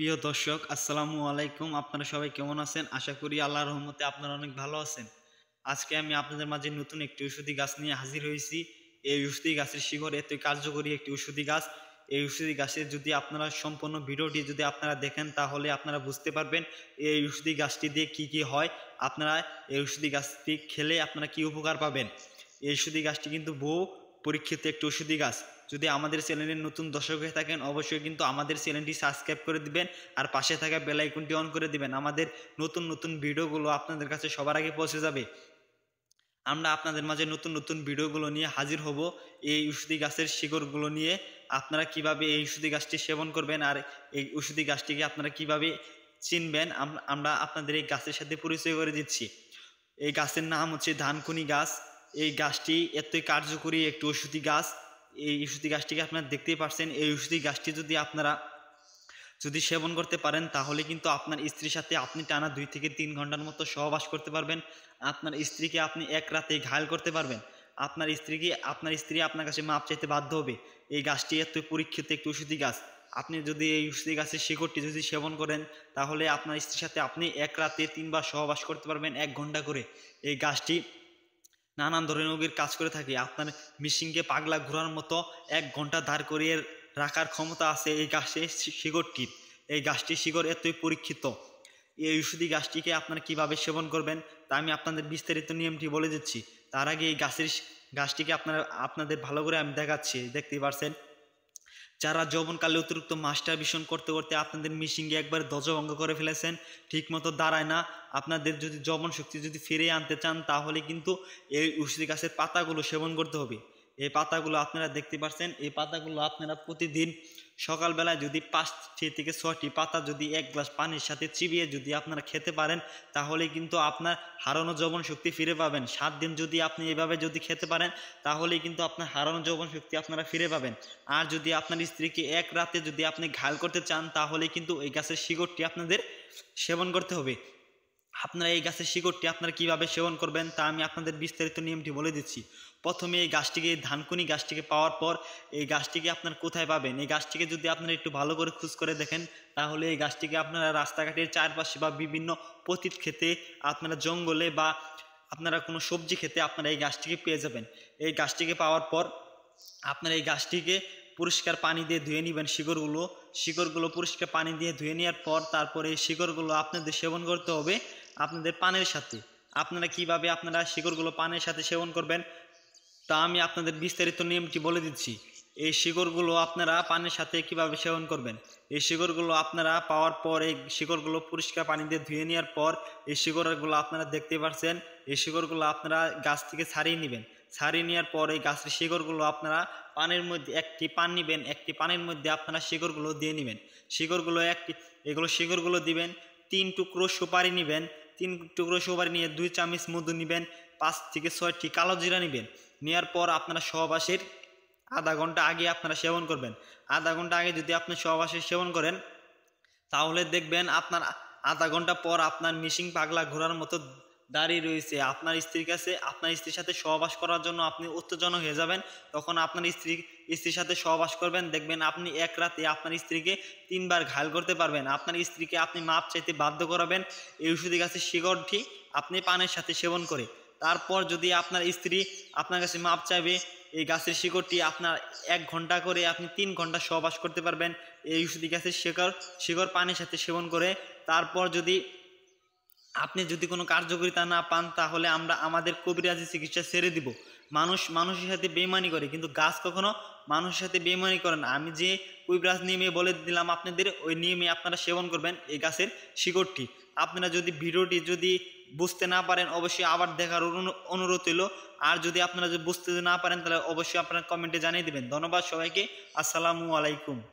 প্রিয় দর্শক আসসালামু আলাইকুম আপনারা সবাই কেমন আছেন আশা করি আল্লাহ রহমতে আপনারা অনেক ভালো আছেন আজকে আমি আপনাদের মাঝে নতুন একটি ঔষধি গাছ নিয়ে হাজির হয়েছি এই ঔষধি গাছের শিকড় এত কার্যকরী একটি ঔষধি গাছ এই ঔষধি গাছের যদি আপনারা সম্পূর্ণ ভিডিওটি যদি আপনারা দেখেন তাহলে আপনারা বুঝতে পারবেন এই ঔষধি গাছটি দিয়ে কি কি হয় আপনারা এই ঔষধি গাছটি খেলে আপনারা কি উপকার পাবেন এই ঔষধি গাছটি কিন্তু বহু পরীক্ষিত একটি ওষুধি গাছ যদি আমাদের চ্যানেলের নতুন দর্শক হয়ে থাকেন অবশ্যই কিন্তু আমাদের চ্যানেলটি সাবস্ক্রাইব করে দিবেন আর পাশে থাকা বেল আইকনটি অন করে দিবেন আমাদের নতুন নতুন ভিডিওগুলো আপনাদের কাছে সবার আগে পৌঁছে যাবে আমরা আপনাদের মাঝে নতুন নতুন ভিডিওগুলো নিয়ে হাজির হব এই ওষুধি গাছের শিকড়গুলো নিয়ে আপনারা কিভাবে এই ওষুধি গাছটি সেবন করবেন আর এই ওষুধি গাছটিকে আপনারা কিভাবে চিনবেন আমরা আপনাদের এই গাছের সাথে পরিচয় করে দিচ্ছি এই গাছের নাম হচ্ছে ধানকুনি গাছ এই গাছটি এতই কার্যকরী একটি ওষুধি গাছ এই ওষুধি গাছটিকে আপনারা দেখতেই পারছেন এই ওষুধি গাছটি যদি আপনারা যদি সেবন করতে পারেন তাহলে কিন্তু আপনার স্ত্রীর সাথে আপনি টানা দুই থেকে তিন ঘন্টার মতো সহবাস করতে পারবেন আপনার স্ত্রীকে আপনি এক রাতে ঘায়ল করতে পারবেন আপনার স্ত্রীকে আপনার স্ত্রী আপনার কাছে মাপ চাইতে বাধ্য হবে এই গাছটি এত পরীক্ষিত একটি ওষুধি গাছ আপনি যদি এই ওষুধি গাছের শিকড়টি যদি সেবন করেন তাহলে আপনার স্ত্রীর সাথে আপনি এক রাতে তিনবার সহবাস করতে পারবেন এক ঘন্টা করে এই গাছটি নানান ধরনের রোগীর কাজ করে থাকি আপনার মেশিনকে পাগলা ঘোরার মতো এক ঘন্টা দাঁড় করিয়ে রাখার ক্ষমতা আছে এই গাছের শিকড়টির এই গাছটির শিকড় এতই পরীক্ষিত এই ঔষধি গাছটিকে আপনারা কিভাবে সেবন করবেন তা আমি আপনাদের বিস্তারিত নিয়মটি বলে দিচ্ছি তার আগে এই গাছের গাছটিকে আপনারা আপনাদের ভালো করে আমি দেখাচ্ছি দেখতেই পারছেন যারা যৌবনকালে অতিরিক্ত মাস্টার ভীষণ করতে করতে আপনাদের মিশিংকে একবার ধ্বজভঙ্গ করে ফেলেছেন ঠিকমতো দাঁড়ায় না আপনাদের যদি যৌবন শক্তি যদি ফিরে আনতে চান তাহলে কিন্তু এই উসরি গাছের পাতাগুলো সেবন করতে হবে এই পাতাগুলো আপনারা দেখতে পাচ্ছেন এই পাতাগুলো আপনারা প্রতিদিন সকালবেলায় যদি পাঁচটি থেকে ছটি পাতা যদি এক গ্লাস পানির সাথে চিবিয়ে যদি আপনারা খেতে পারেন তাহলে কিন্তু আপনার হারানো যৌবন শক্তি ফিরে পাবেন সাত দিন যদি আপনি এভাবে যদি খেতে পারেন তাহলে কিন্তু আপনার হারানো যৌবন শক্তি আপনারা ফিরে পাবেন আর যদি আপনার স্ত্রীকে এক রাতে যদি আপনি ঘাল করতে চান তাহলে কিন্তু এই গাছের শিকড়টি আপনাদের সেবন করতে হবে আপনারা এই গাছের শিকড়টি আপনারা কীভাবে সেবন করবেন তা আমি আপনাদের বিস্তারিত নিয়মটি বলে দিচ্ছি প্রথমে এই গাছটিকে ধানকুনি গাছটিকে পাওয়ার পর এই গাছটিকে আপনার কোথায় পাবেন এই গাছটিকে যদি আপনারা একটু ভালো করে খুঁজ করে দেখেন তাহলে এই গাছটিকে আপনারা রাস্তাঘাটের চারপাশে বা বিভিন্ন পতিত খেতে আপনারা জঙ্গলে বা আপনারা কোনো সবজি খেতে আপনারা এই গাছটিকে পেয়ে যাবেন এই গাছটিকে পাওয়ার পর আপনারা এই গাছটিকে পরিষ্কার পানি দিয়ে ধুয়ে নেবেন শিকড়গুলো শিকড়গুলো পরিষ্কার পানি দিয়ে ধুয়ে নেওয়ার পর তারপরে এই শিকড়গুলো আপনাদের সেবন করতে হবে আপনাদের পানের সাথে আপনারা কিভাবে আপনারা শিকড়গুলো পানের সাথে সেবন করবেন তা আমি আপনাদের বিস্তারিত নিয়মটি বলে দিচ্ছি এই শিকড়গুলো আপনারা পানের সাথে কিভাবে সেবন করবেন এই শিকড়গুলো আপনারা পাওয়ার পর এই শিকড়গুলো পরিষ্কার পানি দিয়ে ধুয়ে নেওয়ার পর এই শিকড়গুলো আপনারা দেখতে পাচ্ছেন এই শিকড়গুলো আপনারা গাছ থেকে ছাড়িয়ে নেবেন ছাড়িয়ে নেওয়ার পর এই গাছের শিকড়গুলো আপনারা পানির মধ্যে একটি পান নেবেন একটি পানির মধ্যে আপনারা শিকড়গুলো দিয়ে নেবেন শিকড়গুলো একটি এগুলো শিকড়গুলো দিবেন তিন টুকরো সুপারি নেবেন তিন টুকরো সুপারি নিয়ে দুই চামচ মধু নেবেন পাঁচ থেকে ছয়টি কালো জিরা নেবেন নেওয়ার পর আপনারা সহবাসের আধা ঘন্টা আগে আপনারা সেবন করবেন আধা ঘন্টা আগে যদি আপনি সহবাসের সেবন করেন তাহলে দেখবেন আপনার আধা ঘন্টা পর আপনার মিশিং পাগলা ঘোরার মতো দাঁড়িয়ে রয়েছে আপনার স্ত্রীর কাছে আপনার স্ত্রীর সাথে সহবাস করার জন্য আপনি উত্তেজনক হয়ে যাবেন তখন আপনার স্ত্রী স্ত্রীর সাথে সহবাস করবেন দেখবেন আপনি এক রাতে আপনার স্ত্রীকে তিনবার ঘায়ল করতে পারবেন আপনার স্ত্রীকে আপনি মাপ চাইতে বাধ্য করাবেন এই ওষুধের কাছে শিকড়টি আপনি পানের সাথে সেবন করে তারপর যদি আপনার স্ত্রী আপনার কাছে মাপ চাইবে এই গাছের শিকড়টি আপনার এক ঘন্টা করে আপনি তিন ঘন্টা সহবাস করতে পারবেন এই ওষুধি গাছের শিকড় শিকড় পানির সাথে সেবন করে তারপর যদি আপনি যদি কোনো কার্যকরিতা না পান তাহলে আমরা আমাদের কবিরাজি চিকিৎসা ছেড়ে দিব মানুষ মানুষের সাথে বেমানি করে কিন্তু গাছ কখনো মানুষের সাথে বেমানি করে না আমি যে কবিরাজ নিয়মে বলে দিলাম আপনাদের ওই নিয়মে আপনারা সেবন করবেন এই গাছের শিকড়টি আপনারা যদি ভিডিওটি যদি বুঝতে না পারেন অবশ্যই আবার দেখার অনুরোধ হইল আর যদি আপনারা যদি বুঝতে না পারেন তাহলে অবশ্যই আপনারা কমেন্টে জানিয়ে দেবেন ধন্যবাদ সবাইকে আসসালামু আলাইকুম